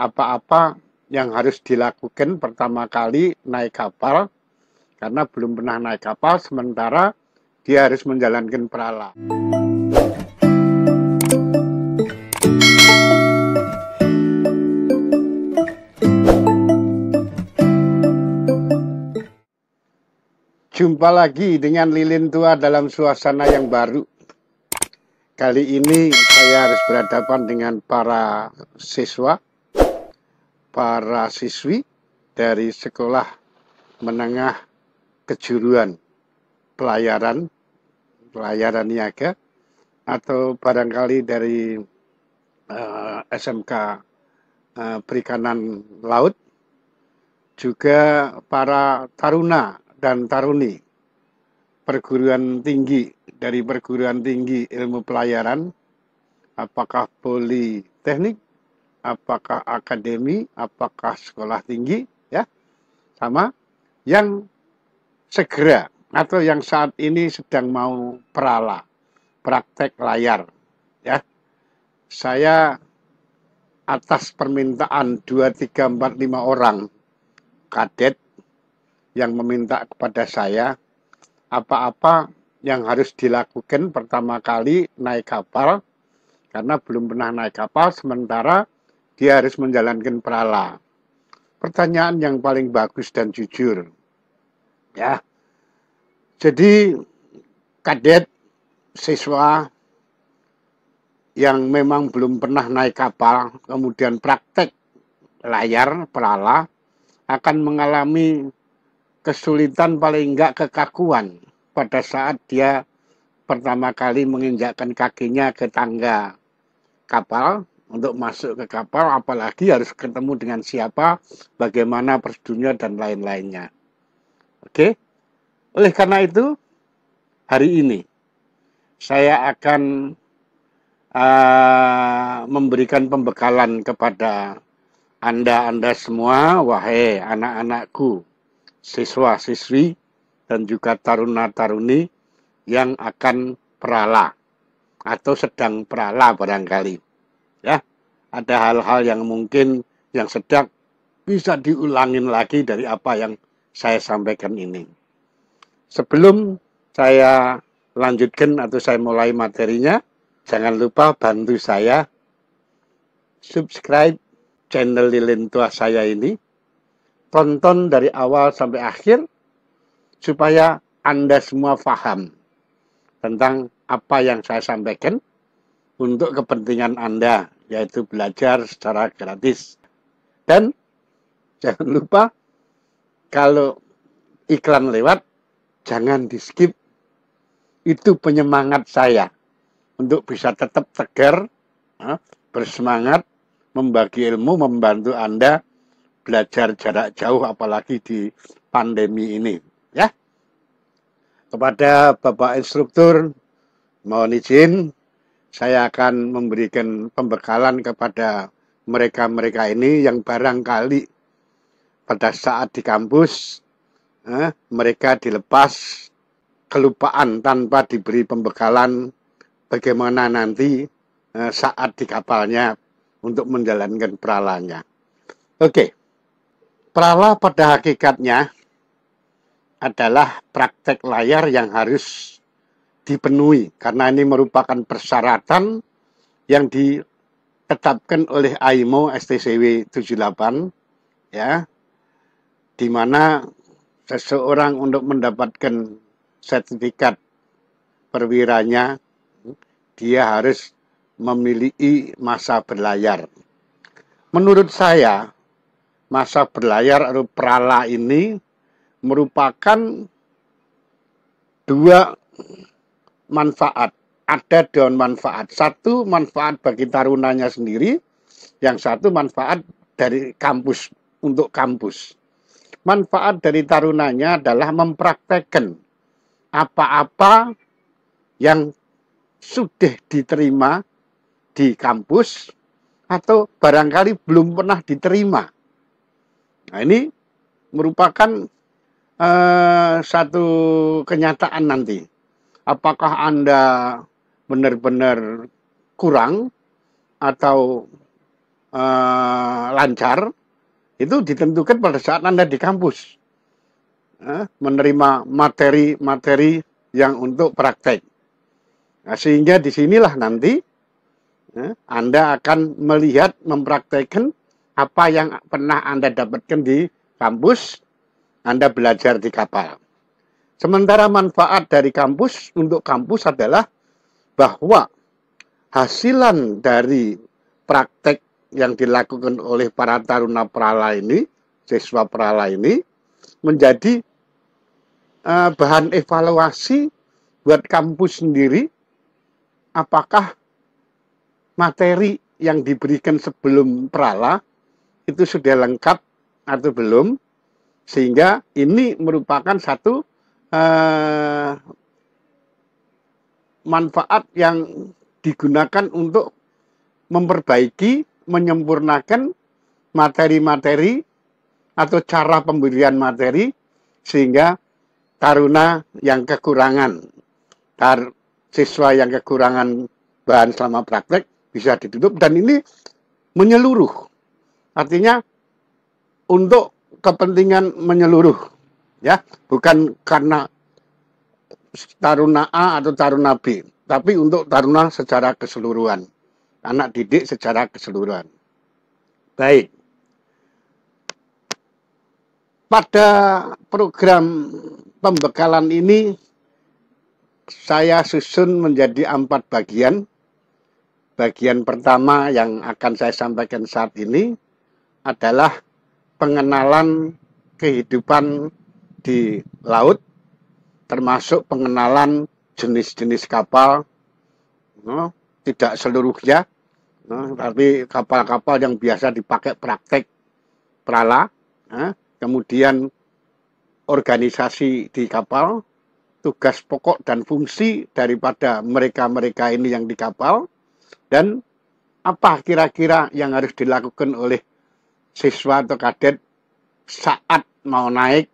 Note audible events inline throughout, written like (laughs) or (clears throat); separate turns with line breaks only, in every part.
apa-apa yang harus dilakukan pertama kali naik kapal karena belum pernah naik kapal sementara dia harus menjalankan perala. Jumpa lagi dengan lilin tua dalam suasana yang baru. Kali ini saya harus berhadapan dengan para siswa para siswi dari sekolah menengah kejuruan pelayaran pelayaran niaga atau barangkali dari uh, eh, SMK uh, eh, Perikanan Laut juga para taruna dan taruni perguruan tinggi dari perguruan tinggi ilmu pelayaran apakah politeknik apakah akademi, apakah sekolah tinggi, ya, sama yang segera atau yang saat ini sedang mau perala, praktek layar, ya. Saya atas permintaan dua tiga empat lima orang kadet yang meminta kepada saya apa-apa yang harus dilakukan pertama kali naik kapal, karena belum pernah naik kapal, sementara dia harus menjalankan perala. Pertanyaan yang paling bagus dan jujur. Ya. Jadi kadet siswa yang memang belum pernah naik kapal, kemudian praktek layar perala akan mengalami kesulitan paling enggak kekakuan pada saat dia pertama kali menginjakkan kakinya ke tangga kapal untuk masuk ke kapal, apalagi harus ketemu dengan siapa, bagaimana prosedurnya, dan lain-lainnya. Oke, oleh karena itu, hari ini saya akan uh, memberikan pembekalan kepada Anda-Anda semua, wahai anak-anakku, siswa-siswi, dan juga taruna-taruni yang akan perala atau sedang perala barangkali ada hal-hal yang mungkin yang sedang bisa diulangin lagi dari apa yang saya sampaikan ini. Sebelum saya lanjutkan atau saya mulai materinya, jangan lupa bantu saya subscribe channel Lilin Tua saya ini. Tonton dari awal sampai akhir supaya Anda semua paham tentang apa yang saya sampaikan untuk kepentingan Anda yaitu belajar secara gratis. Dan jangan lupa kalau iklan lewat jangan di skip. Itu penyemangat saya untuk bisa tetap tegar, ah, bersemangat, membagi ilmu, membantu Anda belajar jarak jauh apalagi di pandemi ini, ya. Kepada Bapak instruktur mohon izin saya akan memberikan pembekalan kepada mereka-mereka ini yang barangkali pada saat di kampus eh, mereka dilepas kelupaan tanpa diberi pembekalan bagaimana nanti eh, saat di kapalnya untuk menjalankan peralanya. Oke, okay. perala pada hakikatnya adalah praktek layar yang harus dipenuhi karena ini merupakan persyaratan yang ditetapkan oleh AIMO STCW 78 ya di mana seseorang untuk mendapatkan sertifikat perwiranya dia harus memiliki masa berlayar. Menurut saya, masa berlayar atau prala ini merupakan dua manfaat. Ada daun manfaat. Satu manfaat bagi tarunanya sendiri, yang satu manfaat dari kampus untuk kampus. Manfaat dari tarunanya adalah mempraktekkan apa-apa yang sudah diterima di kampus atau barangkali belum pernah diterima. Nah, ini merupakan uh, satu kenyataan nanti apakah Anda benar-benar kurang atau uh, lancar itu ditentukan pada saat Anda di kampus uh, menerima materi-materi yang untuk praktek. Nah, sehingga disinilah nanti uh, Anda akan melihat, mempraktekkan apa yang pernah Anda dapatkan di kampus, Anda belajar di kapal. Sementara manfaat dari kampus untuk kampus adalah bahwa hasilan dari praktek yang dilakukan oleh para taruna prala ini, siswa prala ini, menjadi eh, bahan evaluasi buat kampus sendiri, apakah materi yang diberikan sebelum prala itu sudah lengkap atau belum, sehingga ini merupakan satu eh, manfaat yang digunakan untuk memperbaiki, menyempurnakan materi-materi atau cara pemberian materi sehingga taruna yang kekurangan, tar, siswa yang kekurangan bahan selama praktek bisa ditutup dan ini menyeluruh. Artinya untuk kepentingan menyeluruh ya bukan karena taruna A atau taruna B tapi untuk taruna secara keseluruhan anak didik secara keseluruhan baik pada program pembekalan ini saya susun menjadi empat bagian bagian pertama yang akan saya sampaikan saat ini adalah pengenalan kehidupan di laut, termasuk pengenalan jenis-jenis kapal, no, tidak seluruhnya, no, tapi kapal-kapal yang biasa dipakai praktek prala, no, kemudian organisasi di kapal, tugas pokok dan fungsi daripada mereka-mereka ini yang di kapal, dan apa kira-kira yang harus dilakukan oleh siswa atau kadet saat mau naik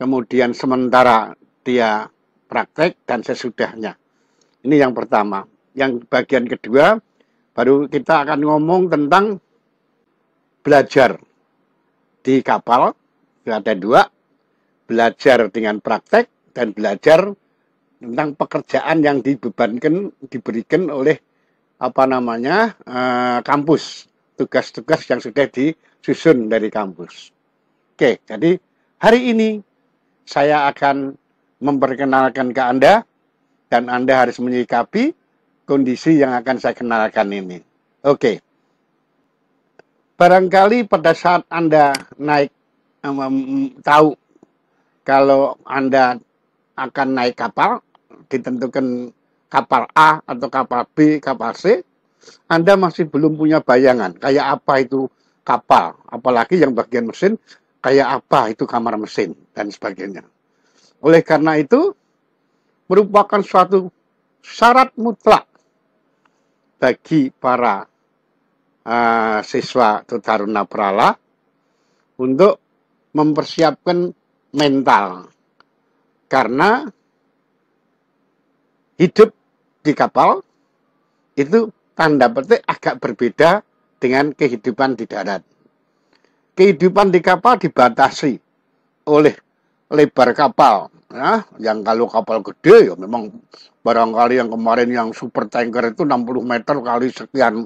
kemudian sementara dia praktek dan sesudahnya. Ini yang pertama. Yang bagian kedua, baru kita akan ngomong tentang belajar di kapal. Ada dua, belajar dengan praktek dan belajar tentang pekerjaan yang dibebankan diberikan oleh apa namanya eh, kampus tugas-tugas yang sudah disusun dari kampus. Oke, jadi hari ini saya akan memperkenalkan ke Anda dan Anda harus menyikapi kondisi yang akan saya kenalkan ini. Oke. Barangkali pada saat Anda naik tahu kalau Anda akan naik kapal, ditentukan kapal A atau kapal B, kapal C, Anda masih belum punya bayangan kayak apa itu kapal, apalagi yang bagian mesin kayak apa itu kamar mesin dan sebagainya. Oleh karena itu merupakan suatu syarat mutlak bagi para uh, siswa Tutaruna Prala untuk mempersiapkan mental karena hidup di kapal itu tanda petik agak berbeda dengan kehidupan di darat kehidupan di kapal dibatasi oleh lebar kapal. Ya, yang kalau kapal gede ya memang barangkali yang kemarin yang super tanker itu 60 meter kali sekian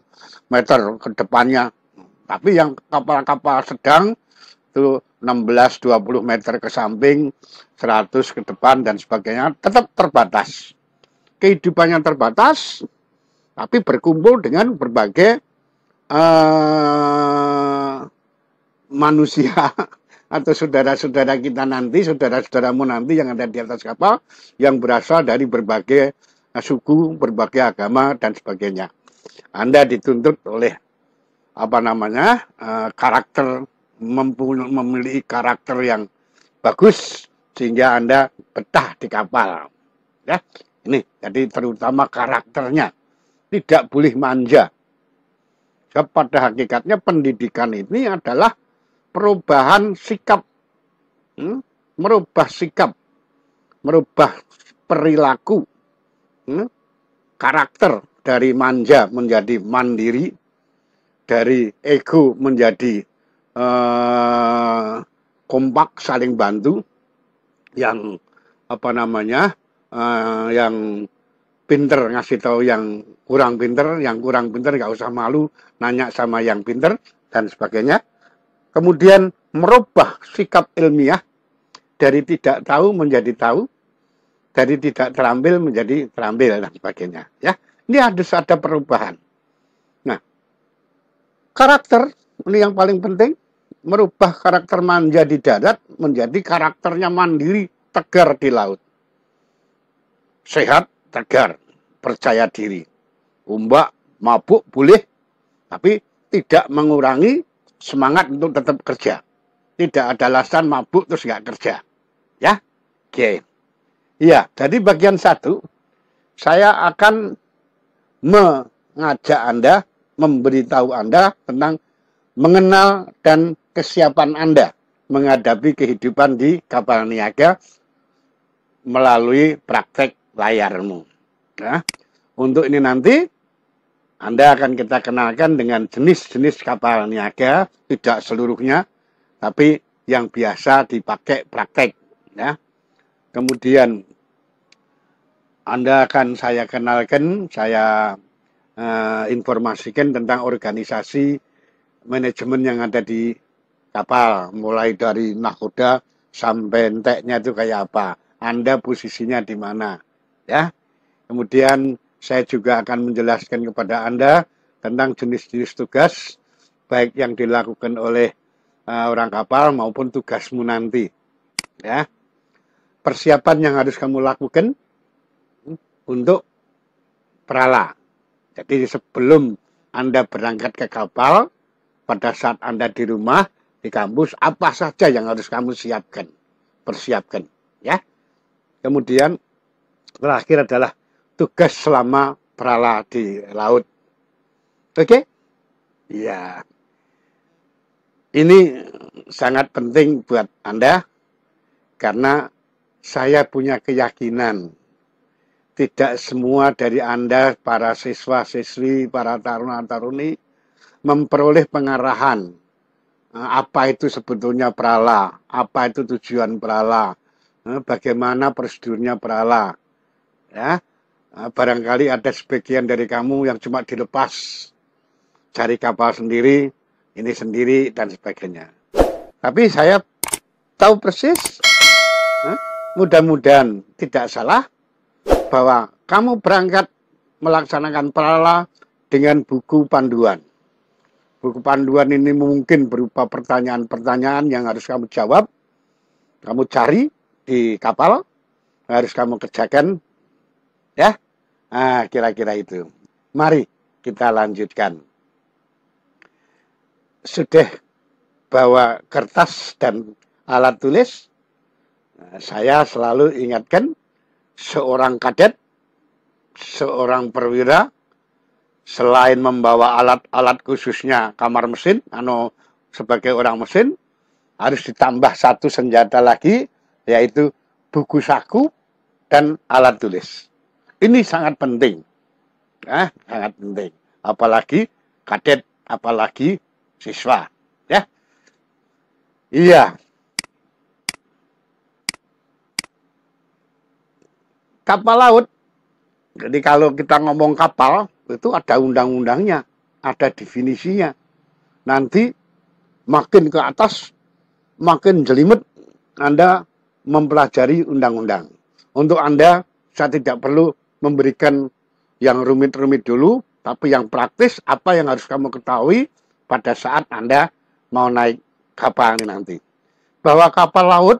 meter ke depannya. Tapi yang kapal-kapal sedang itu 16-20 meter ke samping, 100 ke depan dan sebagainya tetap terbatas. Kehidupannya terbatas, tapi berkumpul dengan berbagai uh, manusia (laughs) atau saudara-saudara kita nanti, saudara-saudaramu nanti yang ada di atas kapal yang berasal dari berbagai eh, suku, berbagai agama dan sebagainya. Anda dituntut oleh apa namanya eh, karakter memiliki karakter yang bagus sehingga Anda betah di kapal. Ya, ini jadi terutama karakternya tidak boleh manja. Kepada hakikatnya pendidikan ini adalah perubahan sikap, hmm? merubah sikap, merubah perilaku, hmm? karakter dari manja menjadi mandiri, dari ego menjadi uh, kompak saling bantu, yang apa namanya, uh, yang pinter ngasih tahu yang kurang pinter, yang kurang pinter nggak usah malu nanya sama yang pinter dan sebagainya kemudian merubah sikap ilmiah dari tidak tahu menjadi tahu, dari tidak terambil menjadi terambil dan sebagainya. Ya, ini harus ada perubahan. Nah, karakter ini yang paling penting merubah karakter manja di darat menjadi karakternya mandiri tegar di laut. Sehat, tegar, percaya diri. Umbak, mabuk boleh, tapi tidak mengurangi semangat untuk tetap kerja. Tidak ada alasan mabuk terus nggak kerja. Ya, oke. Okay. Iya, jadi bagian satu, saya akan mengajak Anda, memberitahu Anda tentang mengenal dan kesiapan Anda menghadapi kehidupan di kapal niaga melalui praktek layarmu. Nah, untuk ini nanti anda akan kita kenalkan dengan jenis-jenis kapal niaga, tidak seluruhnya, tapi yang biasa dipakai praktek. Ya. Kemudian Anda akan saya kenalkan, saya eh, informasikan tentang organisasi manajemen yang ada di kapal, mulai dari nahkoda sampai enteknya itu kayak apa, Anda posisinya di mana, ya. Kemudian saya juga akan menjelaskan kepada Anda tentang jenis-jenis tugas, baik yang dilakukan oleh uh, orang kapal maupun tugasmu nanti. Ya, persiapan yang harus kamu lakukan hmm, untuk perala. Jadi sebelum Anda berangkat ke kapal, pada saat Anda di rumah, di kampus, apa saja yang harus kamu siapkan, persiapkan, ya. Kemudian terakhir adalah tugas selama perala di laut. Oke? Okay? Ya. Ini sangat penting buat Anda karena saya punya keyakinan tidak semua dari Anda para siswa-siswi, para taruna-taruni memperoleh pengarahan eh, apa itu sebetulnya prala, apa itu tujuan prala, eh, bagaimana prosedurnya prala. Ya, Ah, barangkali ada sebagian dari kamu yang cuma dilepas cari kapal sendiri, ini sendiri, dan sebagainya. Tapi saya tahu persis, ah, mudah-mudahan tidak salah, bahwa kamu berangkat melaksanakan prala dengan buku panduan. Buku panduan ini mungkin berupa pertanyaan-pertanyaan yang harus kamu jawab, kamu cari di kapal, harus kamu kerjakan Ya, nah, kira-kira itu. Mari kita lanjutkan. Sudah bawa kertas dan alat tulis, nah, saya selalu ingatkan seorang kadet, seorang perwira, selain membawa alat-alat khususnya kamar mesin, ano sebagai orang mesin, harus ditambah satu senjata lagi, yaitu buku saku dan alat tulis. Ini sangat penting. Nah, sangat penting. Apalagi kadet, apalagi siswa. Ya. Iya. Kapal laut. Jadi kalau kita ngomong kapal, itu ada undang-undangnya, ada definisinya. Nanti makin ke atas, makin jelimet Anda mempelajari undang-undang. Untuk Anda, saya tidak perlu memberikan yang rumit-rumit dulu, tapi yang praktis apa yang harus kamu ketahui pada saat Anda mau naik kapal ini nanti. Bahwa kapal laut,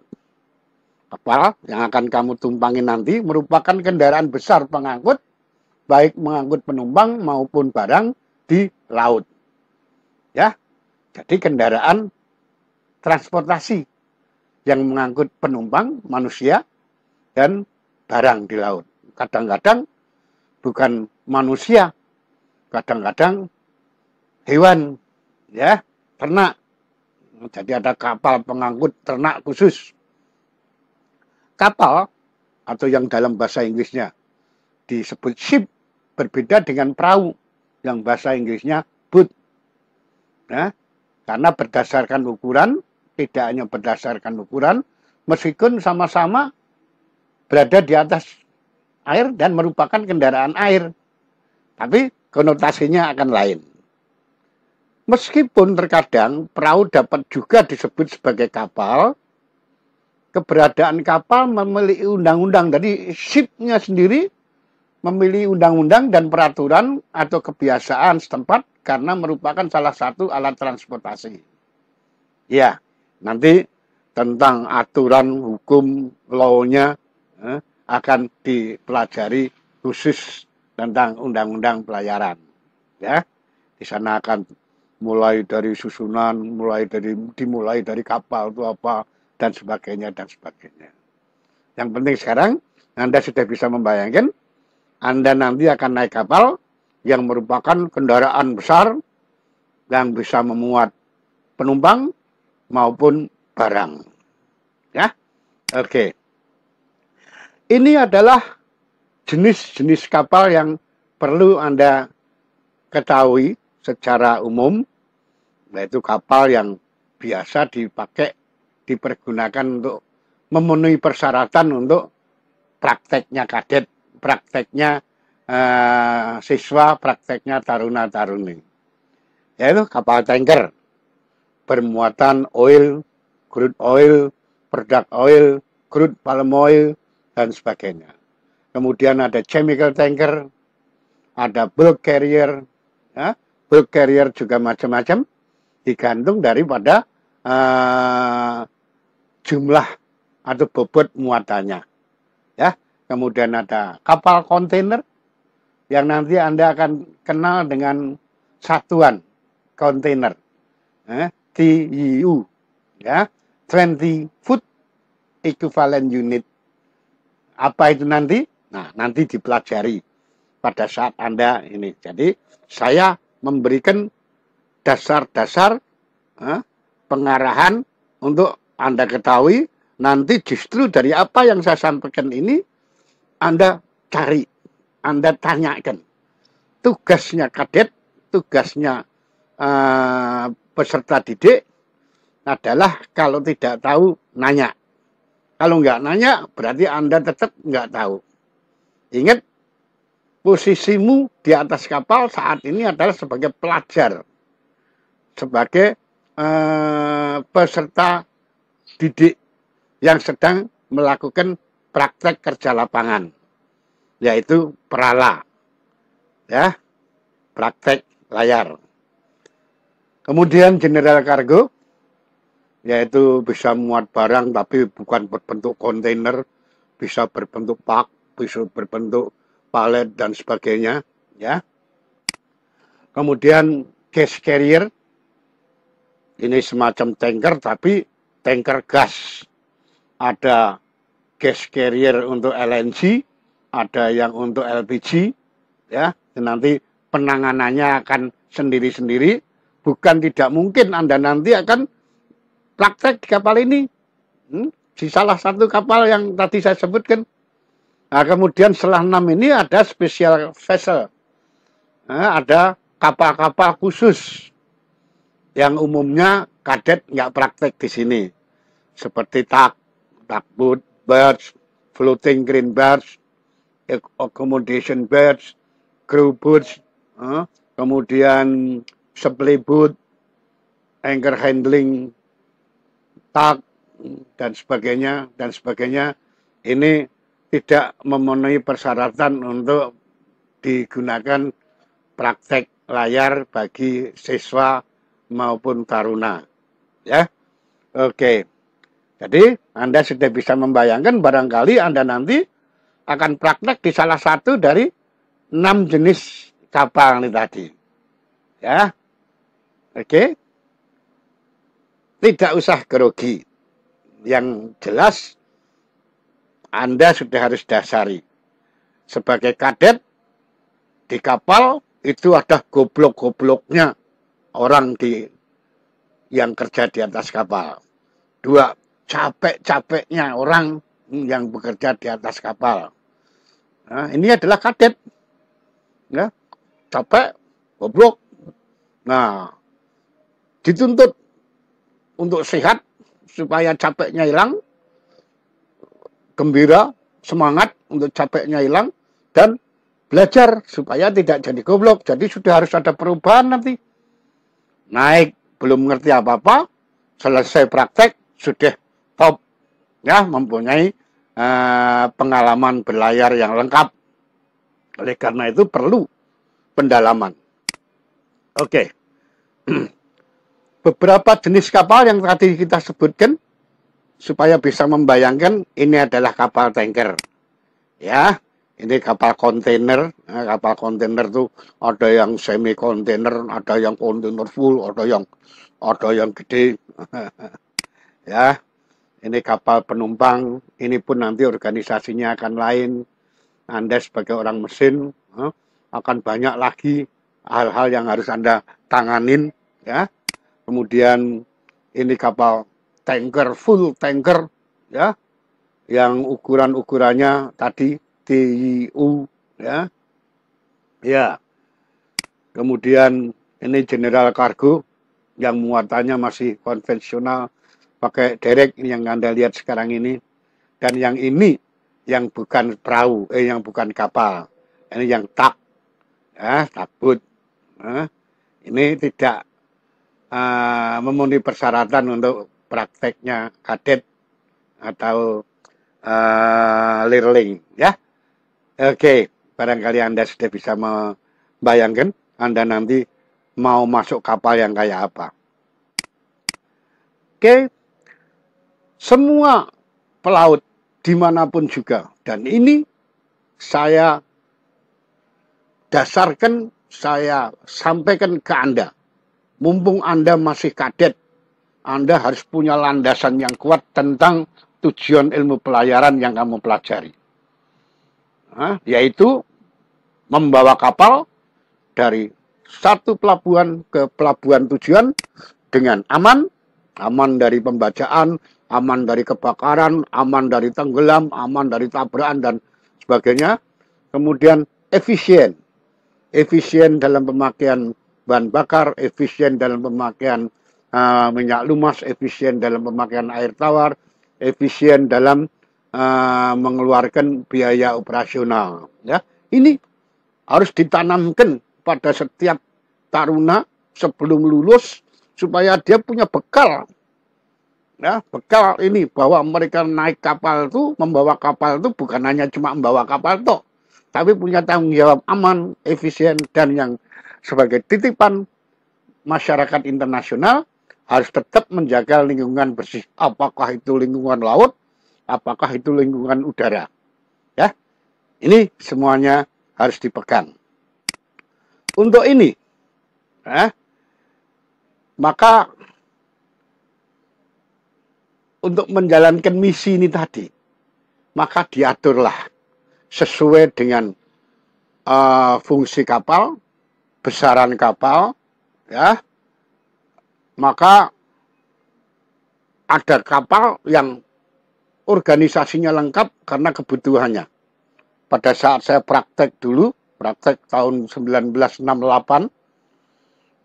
kapal yang akan kamu tumpangi nanti merupakan kendaraan besar pengangkut, baik mengangkut penumpang maupun barang di laut. Ya, jadi kendaraan transportasi yang mengangkut penumpang, manusia, dan barang di laut kadang-kadang bukan manusia, kadang-kadang hewan, ya ternak. Jadi ada kapal pengangkut ternak khusus. Kapal atau yang dalam bahasa Inggrisnya disebut ship berbeda dengan perahu yang bahasa Inggrisnya boat. Ya, karena berdasarkan ukuran, tidak hanya berdasarkan ukuran, meskipun sama-sama berada di atas air dan merupakan kendaraan air. Tapi konotasinya akan lain. Meskipun terkadang perahu dapat juga disebut sebagai kapal, keberadaan kapal memiliki undang-undang. Jadi shipnya sendiri memilih undang-undang dan peraturan atau kebiasaan setempat karena merupakan salah satu alat transportasi. Ya, nanti tentang aturan hukum law-nya akan dipelajari khusus tentang undang-undang pelayaran. Ya, di sana akan mulai dari susunan, mulai dari dimulai dari kapal itu apa dan sebagainya dan sebagainya. Yang penting sekarang Anda sudah bisa membayangkan Anda nanti akan naik kapal yang merupakan kendaraan besar yang bisa memuat penumpang maupun barang. Ya. Oke. Okay. Ini adalah jenis-jenis kapal yang perlu Anda ketahui secara umum, yaitu kapal yang biasa dipakai, dipergunakan untuk memenuhi persyaratan untuk prakteknya kadet, prakteknya eh, siswa, prakteknya taruna-taruni. Yaitu kapal tanker, bermuatan oil, crude oil, produk oil, crude palm oil, dan sebagainya. Kemudian ada chemical tanker, ada bulk carrier, ya. bulk carrier juga macam-macam, digantung daripada uh, jumlah atau bobot muatannya. Ya, kemudian ada kapal kontainer yang nanti Anda akan kenal dengan satuan kontainer. Eh, TEU ya, 20 e ya. foot equivalent unit apa itu nanti? Nah, nanti dipelajari pada saat Anda ini. Jadi, saya memberikan dasar-dasar eh, pengarahan untuk Anda ketahui nanti justru dari apa yang saya sampaikan ini Anda cari, Anda tanyakan. Tugasnya kadet, tugasnya eh, peserta didik adalah kalau tidak tahu nanya. Kalau nggak nanya, berarti Anda tetap nggak tahu. Ingat, posisimu di atas kapal saat ini adalah sebagai pelajar, sebagai eh, peserta didik yang sedang melakukan praktek kerja lapangan, yaitu perala, ya, praktek layar. Kemudian Jenderal Kargo yaitu bisa muat barang tapi bukan berbentuk kontainer, bisa berbentuk pak, bisa berbentuk palet dan sebagainya, ya. Kemudian gas carrier ini semacam tanker tapi tanker gas. Ada gas carrier untuk LNG, ada yang untuk LPG, ya. Nanti penanganannya akan sendiri-sendiri. Bukan tidak mungkin Anda nanti akan praktek di kapal ini. Hmm? Di salah satu kapal yang tadi saya sebutkan. Nah, kemudian setelah enam ini ada special vessel. Nah, ada kapal-kapal khusus yang umumnya kadet nggak praktek di sini. Seperti tak, takbut, birds, floating green birds, accommodation birds, crew birds eh, kemudian supply boat, anchor handling tak dan sebagainya dan sebagainya ini tidak memenuhi persyaratan untuk digunakan praktek layar bagi siswa maupun taruna ya oke jadi Anda sudah bisa membayangkan barangkali Anda nanti akan praktek di salah satu dari enam jenis kapal ini tadi ya oke tidak usah grogi. Yang jelas Anda sudah harus dasari. Sebagai kadet di kapal itu ada goblok-gobloknya orang di yang kerja di atas kapal. Dua, capek-capeknya orang yang bekerja di atas kapal. Nah, ini adalah kadet. Ya, capek, goblok. Nah, dituntut untuk sehat supaya capeknya hilang, gembira, semangat untuk capeknya hilang dan belajar supaya tidak jadi goblok. Jadi sudah harus ada perubahan nanti. Naik belum ngerti apa-apa, selesai praktek sudah top ya mempunyai eh, pengalaman berlayar yang lengkap. Oleh karena itu perlu pendalaman. Oke. Okay. (clears throat) beberapa jenis kapal yang tadi kita sebutkan supaya bisa membayangkan ini adalah kapal tanker. Ya, ini kapal kontainer. Nah, kapal kontainer tuh ada yang semi kontainer, ada yang kontainer full, ada yang ada yang gede. (laughs) ya, ini kapal penumpang. Ini pun nanti organisasinya akan lain. Anda sebagai orang mesin eh, akan banyak lagi hal-hal yang harus Anda tanganin, ya kemudian ini kapal tanker full tanker ya yang ukuran ukurannya tadi TIU ya ya kemudian ini general kargo yang muatannya masih konvensional pakai derek yang anda lihat sekarang ini dan yang ini yang bukan perahu eh yang bukan kapal ini yang tak ya takut nah, ini tidak uh, memenuhi persyaratan untuk prakteknya kadet atau uh, ah, lirling ya. Oke, okay. barangkali Anda sudah bisa membayangkan Anda nanti mau masuk kapal yang kayak apa. Oke, okay. semua pelaut dimanapun juga. Dan ini saya dasarkan, saya sampaikan ke Anda mumpung Anda masih kadet, Anda harus punya landasan yang kuat tentang tujuan ilmu pelayaran yang kamu pelajari. Hah? yaitu membawa kapal dari satu pelabuhan ke pelabuhan tujuan dengan aman, aman dari pembacaan, aman dari kebakaran, aman dari tenggelam, aman dari tabrakan dan sebagainya. Kemudian efisien, efisien dalam pemakaian bahan bakar, efisien dalam pemakaian uh, minyak lumas, efisien dalam pemakaian air tawar, efisien dalam uh, mengeluarkan biaya operasional. Ya, ini harus ditanamkan pada setiap taruna sebelum lulus supaya dia punya bekal ya bekal ini bahwa mereka naik kapal itu membawa kapal itu bukan hanya cuma membawa kapal tok tapi punya tanggung jawab aman efisien dan yang sebagai titipan masyarakat internasional harus tetap menjaga lingkungan bersih. Apakah itu lingkungan laut, apakah itu lingkungan udara. Ya. Ini semuanya harus dipegang. Untuk ini, ya, maka untuk menjalankan misi ini tadi, maka diaturlah sesuai dengan uh, fungsi kapal, besaran kapal ya maka ada kapal yang organisasinya lengkap karena kebutuhannya pada saat saya praktek dulu praktek tahun 1968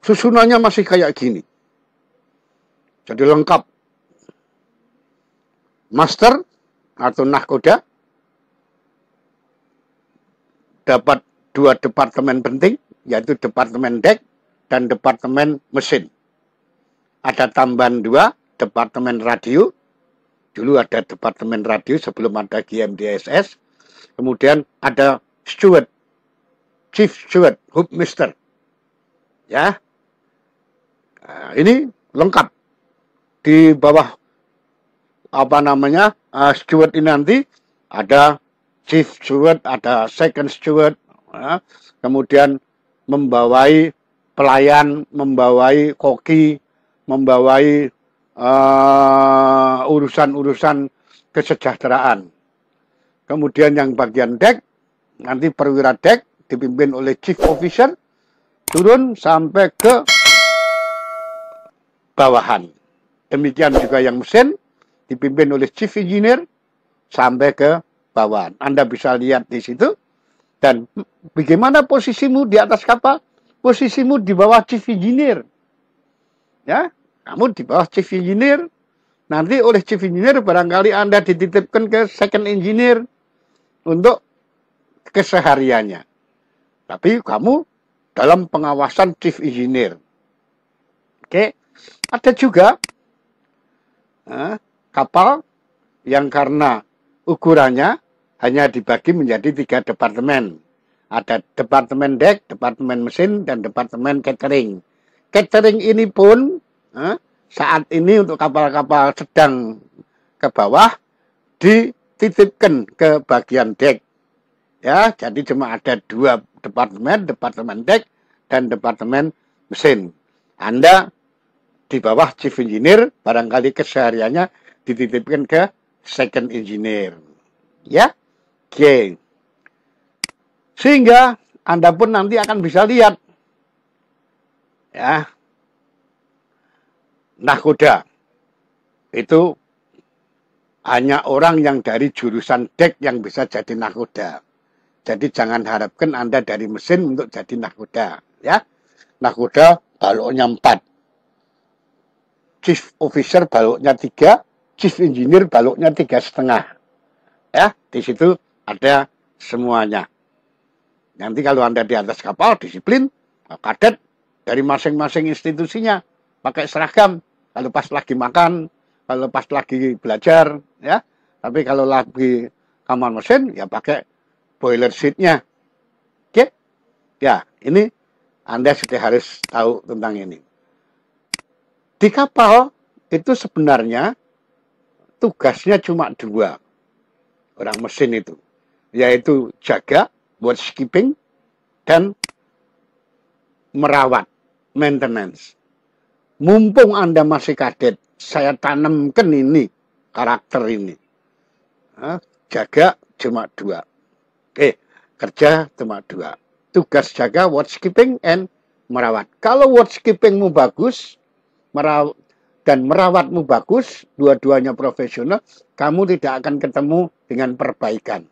susunannya masih kayak gini jadi lengkap master atau nahkoda dapat dua departemen penting yaitu Departemen Dek dan Departemen Mesin. Ada tambahan dua, Departemen Radio. Dulu ada Departemen Radio sebelum ada GMDSS. Kemudian ada Steward, Chief Steward, Hub Mister. Ya, nah, ini lengkap di bawah apa namanya uh, steward ini nanti ada chief steward, ada second steward, ya. kemudian membawai pelayan, membawai koki, membawai eh, urusan-urusan uh, kesejahteraan. Kemudian yang bagian deck nanti perwira deck dipimpin oleh chief officer, turun sampai ke bawahan. Demikian juga yang mesin, dipimpin oleh chief engineer, sampai ke bawahan. Anda bisa lihat di situ, dan bagaimana posisimu di atas kapal? Posisimu di bawah chief engineer. Ya, kamu di bawah chief engineer. Nanti oleh chief engineer barangkali Anda dititipkan ke second engineer untuk kesehariannya. Tapi kamu dalam pengawasan chief engineer. Oke, ada juga eh, kapal yang karena ukurannya hanya dibagi menjadi tiga departemen. Ada departemen deck, departemen mesin, dan departemen catering. Catering ini pun eh, saat ini untuk kapal-kapal sedang ke bawah dititipkan ke bagian deck. Ya, jadi cuma ada dua departemen, departemen deck dan departemen mesin. Anda di bawah chief engineer barangkali kesehariannya dititipkan ke second engineer. Ya, Oke. Sehingga Anda pun nanti akan bisa lihat ya. Nahkoda itu hanya orang yang dari jurusan dek yang bisa jadi nahkoda. Jadi jangan harapkan Anda dari mesin untuk jadi nahkoda, ya. Nahkoda baloknya 4. Chief officer baloknya 3, chief engineer baloknya tiga setengah. Ya, di situ ada semuanya. Nanti kalau Anda di atas kapal, disiplin, eh, kadet dari masing-masing institusinya, pakai seragam, kalau pas lagi makan, kalau pas lagi belajar, ya. Tapi kalau lagi kamar mesin, ya pakai boiler seatnya. Oke? Ya, ini Anda sudah harus tahu tentang ini. Di kapal itu sebenarnya tugasnya cuma dua orang mesin itu yaitu jaga, watchkeeping, dan merawat, maintenance. Mumpung Anda masih kadet, saya tanamkan ini, karakter ini. Nah, jaga cuma dua. Oke, eh, kerja cuma dua. Tugas jaga, watchkeeping, and merawat. Kalau watchkeepingmu bagus, merawat, dan merawatmu bagus, dua-duanya profesional, kamu tidak akan ketemu dengan perbaikan.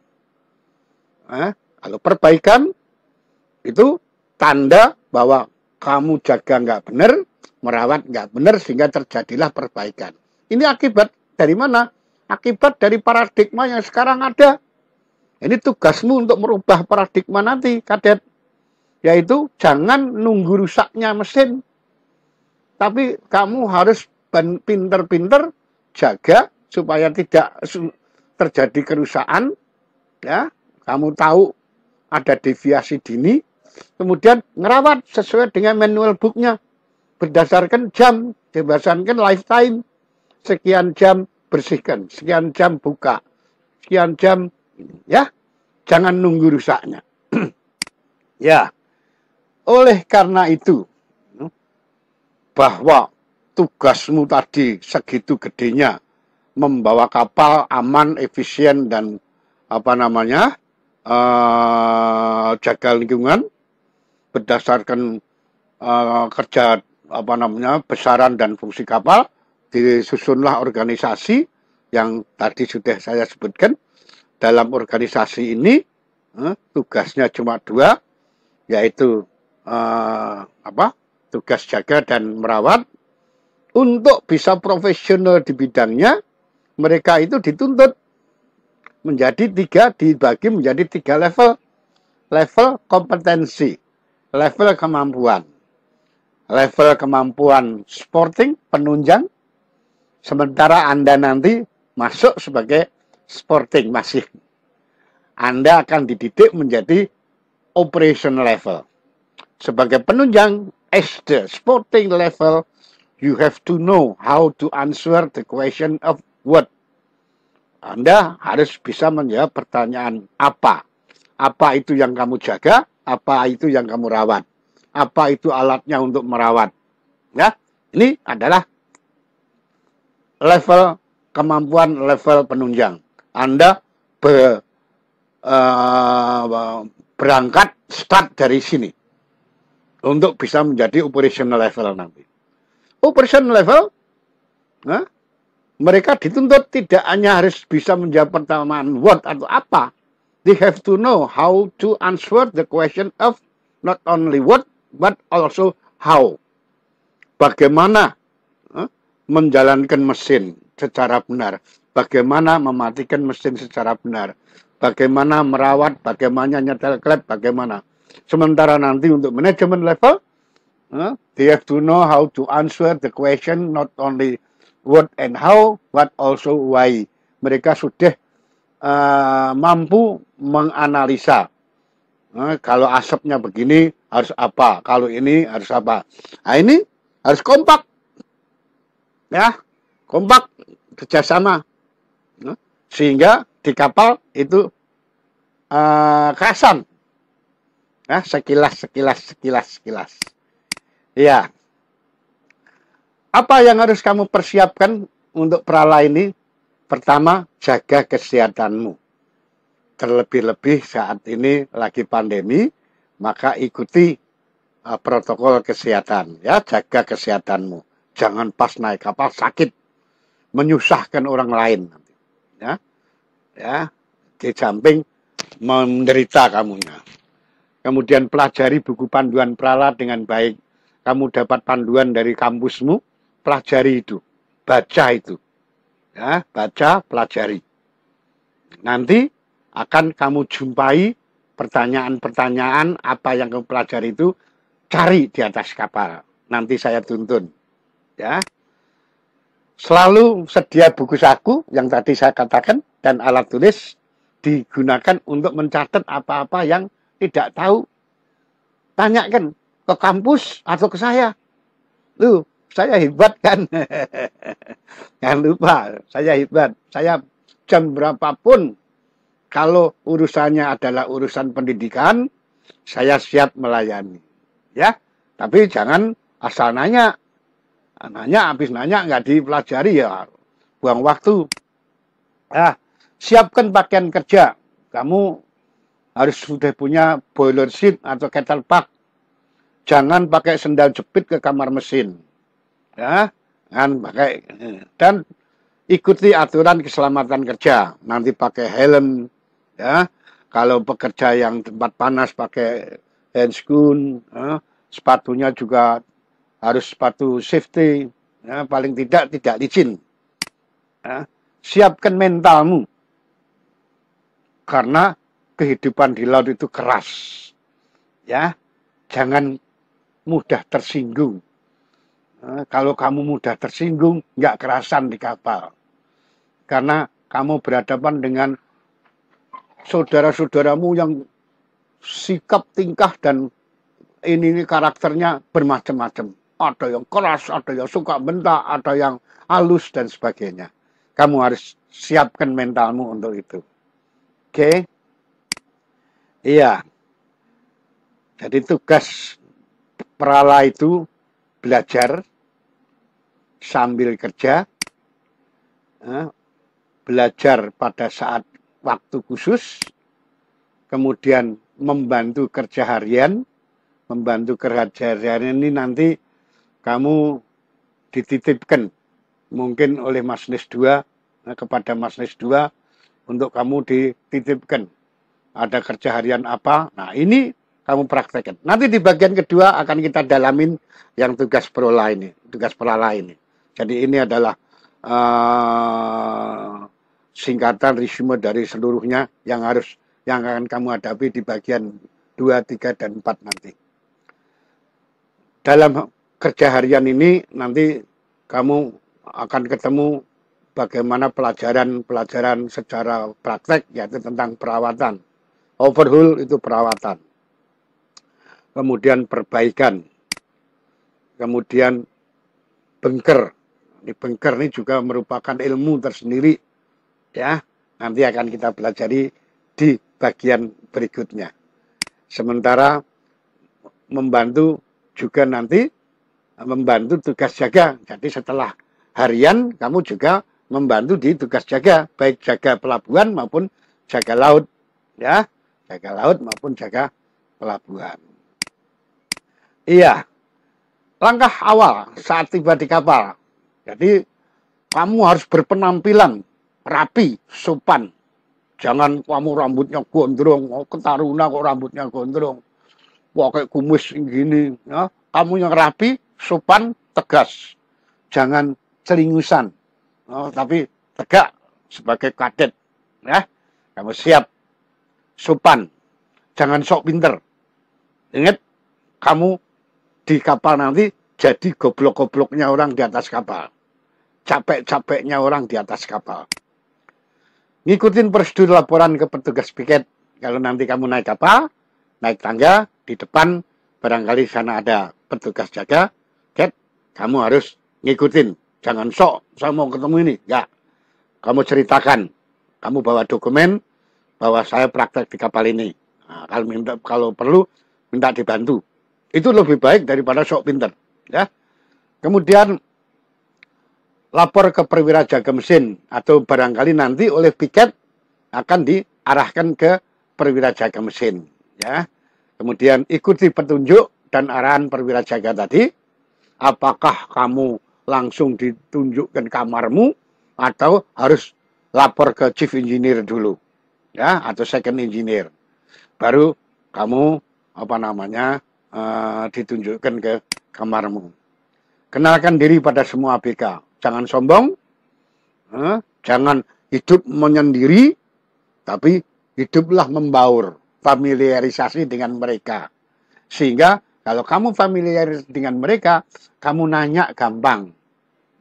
Eh, kalau perbaikan itu tanda bahwa kamu jaga nggak benar, merawat nggak benar sehingga terjadilah perbaikan. Ini akibat dari mana? Akibat dari paradigma yang sekarang ada. Ini tugasmu untuk merubah paradigma nanti, kadet. Yaitu jangan nunggu rusaknya mesin. Tapi kamu harus pinter-pinter jaga supaya tidak terjadi kerusakan. Ya, kamu tahu ada deviasi dini, kemudian ngerawat sesuai dengan manual booknya. Berdasarkan jam, berdasarkan lifetime. Sekian jam bersihkan, sekian jam buka, sekian jam ya. Jangan nunggu rusaknya. (clears throat) ya. Oleh karena itu, hmm, bahwa tugasmu tadi segitu gedenya membawa kapal aman, efisien dan apa namanya uh, jaga lingkungan berdasarkan uh, kerja apa namanya besaran dan fungsi kapal disusunlah organisasi yang tadi sudah saya sebutkan dalam organisasi ini uh, tugasnya cuma dua yaitu uh, apa tugas jaga dan merawat untuk bisa profesional di bidangnya mereka itu dituntut menjadi tiga dibagi menjadi tiga level level kompetensi level kemampuan level kemampuan sporting penunjang sementara anda nanti masuk sebagai sporting masih anda akan dididik menjadi operation level sebagai penunjang as the sporting level you have to know how to answer the question of what anda harus bisa menjawab pertanyaan apa. Apa itu yang kamu jaga? Apa itu yang kamu rawat? Apa itu alatnya untuk merawat? Ya, ini adalah level kemampuan level penunjang. Anda be, uh, berangkat start dari sini untuk bisa menjadi operational level nanti. Operational level, nah, mereka dituntut tidak hanya harus bisa menjawab pertanyaan what atau apa. They have to know how to answer the question of not only what but also how. Bagaimana eh, menjalankan mesin secara benar, bagaimana mematikan mesin secara benar, bagaimana merawat, bagaimana nyetel klep, bagaimana. Sementara nanti untuk manajemen level, eh, they have to know how to answer the question not only what and how, what also why. Mereka sudah uh, mampu menganalisa. Nah, kalau asapnya begini harus apa, kalau ini harus apa. Nah ini harus kompak. Ya, kompak kerjasama. Nah, sehingga di kapal itu uh, kasan. Nah, ya, sekilas, sekilas, sekilas, sekilas. Iya. Apa yang harus kamu persiapkan untuk perala ini? Pertama, jaga kesehatanmu. Terlebih-lebih saat ini lagi pandemi, maka ikuti uh, protokol kesehatan. Ya, jaga kesehatanmu. Jangan pas naik kapal sakit, menyusahkan orang lain. Ya, ya. Di samping menderita kamunya. Kemudian pelajari buku panduan peralat dengan baik. Kamu dapat panduan dari kampusmu, pelajari itu, baca itu. Ya, baca, pelajari. Nanti akan kamu jumpai pertanyaan-pertanyaan apa yang kamu pelajari itu cari di atas kapal. Nanti saya tuntun. Ya. Selalu sedia buku saku yang tadi saya katakan dan alat tulis digunakan untuk mencatat apa-apa yang tidak tahu. Tanyakan ke kampus atau ke saya. Lu saya hebat kan. (laughs) Jangan lupa, saya hebat. Saya jam berapapun kalau urusannya adalah urusan pendidikan, saya siap melayani. Ya, tapi jangan asal nanya. Nanya habis nanya nggak dipelajari ya buang waktu. Nah, siapkan pakaian kerja. Kamu harus sudah punya boiler seat atau kettle pack. Jangan pakai sendal jepit ke kamar mesin ya kan pakai dan ikuti aturan keselamatan kerja nanti pakai helm ya kalau pekerja yang tempat panas pakai handscoon ya. sepatunya juga harus sepatu safety ya. paling tidak tidak licin ya. siapkan mentalmu karena kehidupan di laut itu keras ya jangan mudah tersinggung Eh, kalau kamu mudah tersinggung, nggak kerasan di kapal. Karena kamu berhadapan dengan saudara-saudaramu yang sikap, tingkah, dan ini, ini karakternya bermacam-macam. Ada yang keras, ada yang suka bentak, ada yang halus, dan sebagainya. Kamu harus siapkan mentalmu untuk itu. Oke? Okay? Iya. Jadi tugas perala itu belajar sambil kerja, eh, belajar pada saat waktu khusus, kemudian membantu kerja harian, membantu kerja harian ini nanti kamu dititipkan mungkin oleh Mas Nis 2 eh, kepada Mas Nis 2 untuk kamu dititipkan ada kerja harian apa. Nah, ini kamu praktekkan. Nanti di bagian kedua akan kita dalamin yang tugas pro ini, tugas pro ini. Jadi ini adalah uh, singkatan resume dari seluruhnya yang harus yang akan kamu hadapi di bagian 2, 3, dan 4 nanti. Dalam kerja harian ini nanti kamu akan ketemu bagaimana pelajaran-pelajaran secara praktek yaitu tentang perawatan. Overhaul itu perawatan. Kemudian perbaikan. Kemudian bengker ini bengker ini juga merupakan ilmu tersendiri ya. Nanti akan kita pelajari di bagian berikutnya. Sementara membantu juga nanti membantu tugas jaga. Jadi setelah harian kamu juga membantu di tugas jaga, baik jaga pelabuhan maupun jaga laut ya, jaga laut maupun jaga pelabuhan. Iya. Langkah awal saat tiba di kapal jadi kamu harus berpenampilan rapi, sopan. Jangan kamu rambutnya gondrong, oh, ketaruna kok rambutnya gondrong. pakai kumis gini. Ya. Kamu yang rapi, sopan, tegas. Jangan celingusan. Oh, tapi tegak sebagai kadet. Ya. Kamu siap, sopan. Jangan sok pinter. Ingat, kamu di kapal nanti jadi goblok-gobloknya orang di atas kapal. Capek-capeknya orang di atas kapal. Ngikutin prosedur laporan ke petugas piket. Kalau nanti kamu naik kapal, naik tangga, di depan barangkali sana ada petugas jaga. Ket, kamu harus ngikutin. Jangan sok, saya mau ketemu ini. Enggak. Kamu ceritakan. Kamu bawa dokumen bahwa saya praktek di kapal ini. Nah, kalau minta kalau perlu minta dibantu. Itu lebih baik daripada sok pinter ya. Kemudian lapor ke perwira jaga mesin atau barangkali nanti oleh piket akan diarahkan ke perwira jaga mesin ya. Kemudian ikuti petunjuk dan arahan perwira jaga tadi. Apakah kamu langsung ditunjukkan kamarmu atau harus lapor ke chief engineer dulu ya atau second engineer baru kamu apa namanya uh, ditunjukkan ke kamarmu. Kenalkan diri pada semua ABK. Jangan sombong, eh, jangan hidup menyendiri, tapi hiduplah membaur, familiarisasi dengan mereka. Sehingga kalau kamu familiar dengan mereka, kamu nanya gampang.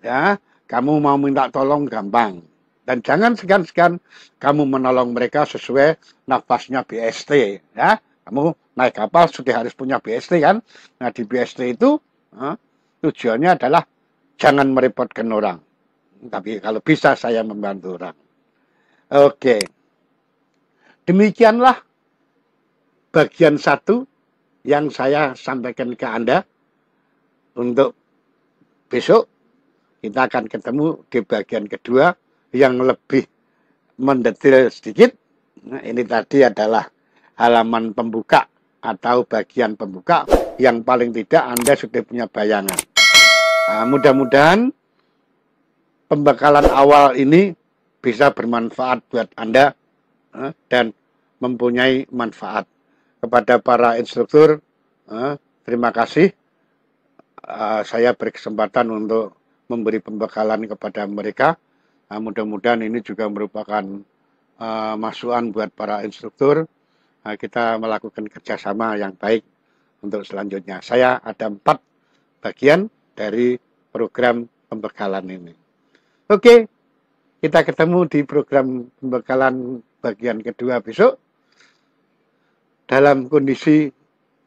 Ya, kamu mau minta tolong gampang. Dan jangan segan-segan kamu menolong mereka sesuai nafasnya BST. Ya, kamu naik kapal sudah harus punya BST kan. Nah di BST itu eh, tujuannya adalah jangan merepotkan orang. Tapi kalau bisa saya membantu orang. Oke. Demikianlah bagian satu yang saya sampaikan ke Anda untuk besok kita akan ketemu di bagian kedua yang lebih mendetail sedikit. Nah, ini tadi adalah halaman pembuka atau bagian pembuka yang paling tidak Anda sudah punya bayangan. Nah, mudah-mudahan pembekalan awal ini bisa bermanfaat buat Anda eh, dan mempunyai manfaat. Kepada para instruktur, eh, terima kasih. Eh, saya berkesempatan untuk memberi pembekalan kepada mereka. Nah, mudah-mudahan ini juga merupakan masukan buat para instruktur. Nah, kita melakukan kerjasama yang baik untuk selanjutnya. Saya ada empat bagian dari program pembekalan ini. Oke, kita ketemu di program pembekalan bagian kedua besok dalam kondisi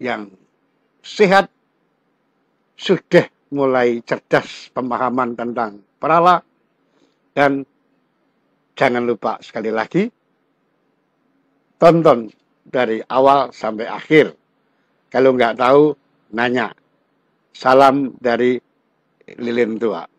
yang sehat, sudah mulai cerdas pemahaman tentang perala, dan jangan lupa sekali lagi, tonton dari awal sampai akhir. Kalau nggak tahu, nanya. Salam dari lilin tua.